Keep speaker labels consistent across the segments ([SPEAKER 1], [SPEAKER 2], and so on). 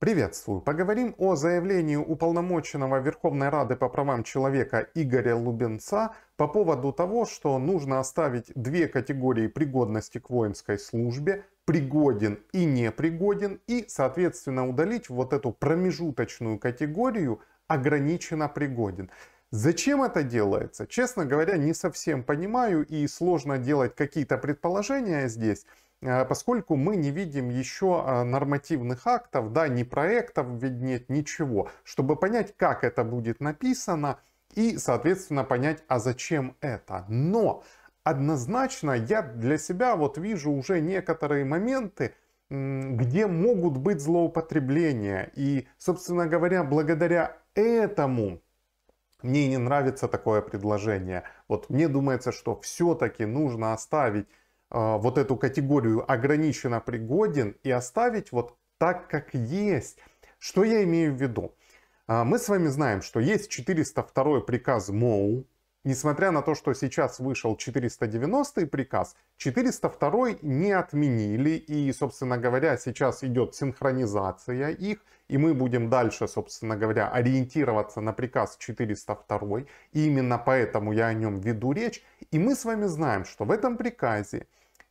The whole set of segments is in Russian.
[SPEAKER 1] Приветствую. Поговорим о заявлении уполномоченного Верховной Рады по правам человека Игоря Лубенца по поводу того, что нужно оставить две категории пригодности к воинской службе – пригоден и непригоден, и, соответственно, удалить вот эту промежуточную категорию «ограниченно пригоден». Зачем это делается? Честно говоря, не совсем понимаю и сложно делать какие-то предположения здесь – Э, поскольку мы не видим еще э, нормативных актов, да, ни проектов ведь нет, ничего, чтобы понять, как это будет написано и, соответственно, понять, а зачем это. Но однозначно я для себя вот вижу уже некоторые моменты, где могут быть злоупотребления. И, собственно говоря, благодаря этому мне не нравится такое предложение. Вот мне думается, что все-таки нужно оставить а, вот эту категорию ограниченно пригоден и оставить вот так, как есть. Что я имею в виду? А, мы с вами знаем, что есть 402 приказ МОУ, Несмотря на то, что сейчас вышел 490 приказ, 402 не отменили, и, собственно говоря, сейчас идет синхронизация их, и мы будем дальше, собственно говоря, ориентироваться на приказ 402, и именно поэтому я о нем веду речь, и мы с вами знаем, что в этом приказе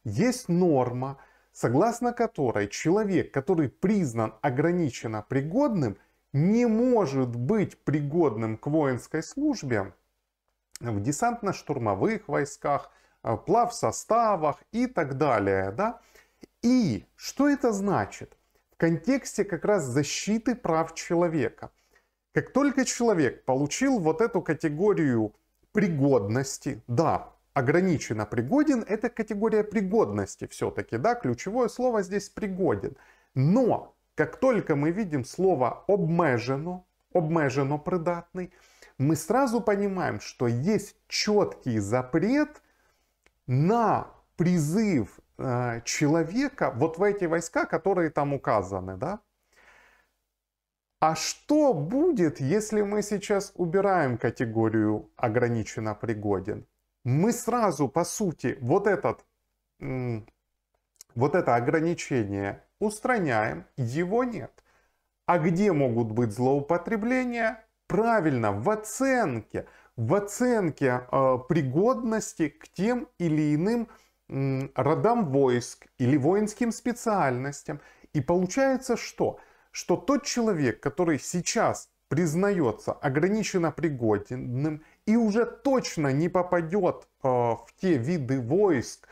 [SPEAKER 1] есть норма, согласно которой человек, который признан ограниченно пригодным, не может быть пригодным к воинской службе в десантно-штурмовых войсках, э, плавсоставах и так далее. Да? И что это значит? В контексте как раз защиты прав человека. Как только человек получил вот эту категорию пригодности, да, ограниченно пригоден, это категория пригодности все-таки, да, ключевое слово здесь пригоден. Но как только мы видим слово обмежено, обмежено придатный, мы сразу понимаем, что есть четкий запрет на призыв э, человека вот в эти войска, которые там указаны, да, а что будет, если мы сейчас убираем категорию «ограниченно пригоден»? мы сразу, по сути, вот, этот, вот это ограничение устраняем, его нет. А где могут быть злоупотребления? Правильно, в оценке. В оценке э, пригодности к тем или иным э, родам войск или воинским специальностям. И получается что? Что тот человек, который сейчас признается ограниченно пригодным и уже точно не попадет э, в те виды войск,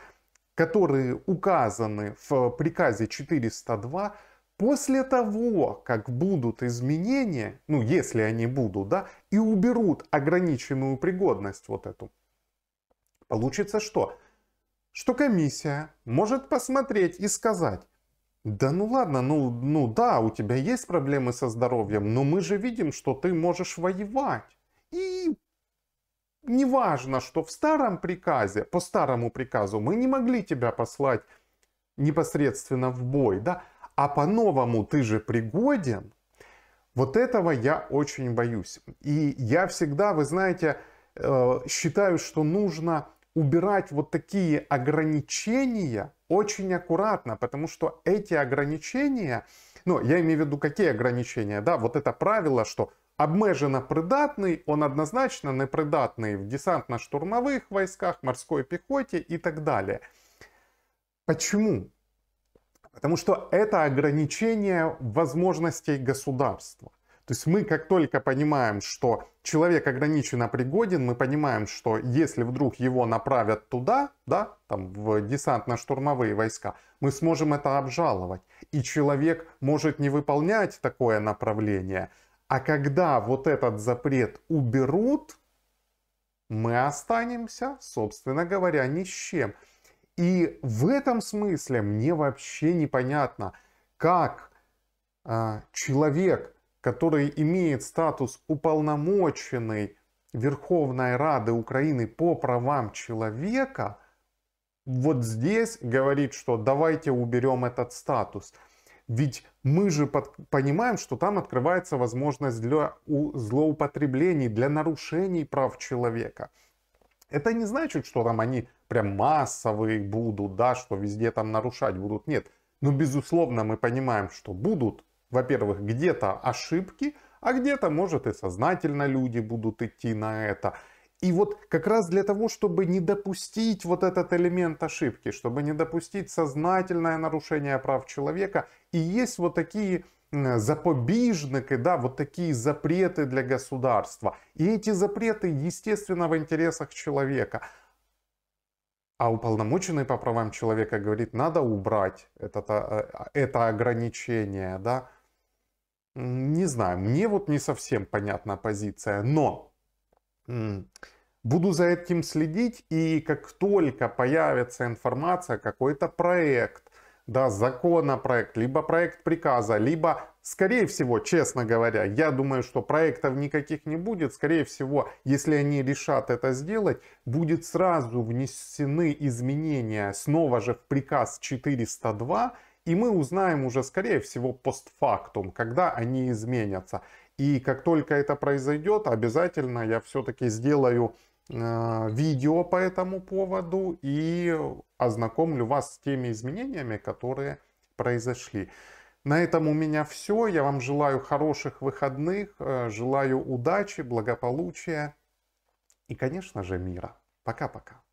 [SPEAKER 1] которые указаны в приказе 402, после того, как будут изменения, ну если они будут, да, и уберут ограниченную пригодность вот эту, получится что? Что комиссия может посмотреть и сказать, да ну ладно, ну, ну да, у тебя есть проблемы со здоровьем, но мы же видим, что ты можешь воевать. И неважно, что в старом приказе, по старому приказу мы не могли тебя послать непосредственно в бой, да, а по-новому ты же пригоден. Вот этого я очень боюсь. И я всегда, вы знаете, э, считаю, что нужно убирать вот такие ограничения – очень аккуратно, потому что эти ограничения, ну, я имею в виду, какие ограничения, да, вот это правило, что обмежено придатний, он однозначно непридатний в десантно-штурмовых войсках, морской пехоте и так далее. Почему? Потому что это ограничение возможностей государства. То есть мы как только понимаем, что человек ограниченно пригоден, мы понимаем, что если вдруг его направят туда, да, там в десантно-штурмовые войска, мы сможем это обжаловать. И человек может не выполнять такое направление. А когда вот этот запрет уберут, мы останемся, собственно говоря, ни с чем. И в этом смысле мне вообще непонятно, как э, человек, который имеет статус уполномоченной Верховной Рады Украины по правам человека, вот здесь говорит, что давайте уберем этот статус. Ведь мы же под, понимаем, что там открывается возможность для у, злоупотреблений, для нарушений прав человека. Это не значит, что там они прям массовые будут, да, что везде там нарушать будут. Нет. Но, безусловно, мы понимаем, что будут во-первых, где-то ошибки, а где-то, может, и сознательно люди будут идти на это. И вот как раз для того, чтобы не допустить вот этот элемент ошибки, чтобы не допустить сознательное нарушение прав человека, и есть вот такие запобіжники, да, вот такие запреты для государства. И эти запреты, естественно, в интересах человека. А уполномоченный по правам человека говорит, надо убрать это, э, э, это ограничение, да, не знаю, мне вот не совсем понятна позиция, но буду за этим следить, и как только появится информация, какой-то проект, да, законопроект, либо проект приказа, либо, скорее всего, честно говоря, я думаю, что проектов никаких не будет, скорее всего, если они решат это сделать, будет сразу внесены изменения снова же в приказ 402, и мы узнаем уже, скорее всего, постфактум, когда они изменятся. И как только это произойдет, обязательно я все-таки сделаю э, видео по этому поводу и ознакомлю вас с теми изменениями, которые произошли. На этом у меня все. Я вам желаю хороших выходных, э, желаю удачи, благополучия и, конечно же, мира. Пока-пока.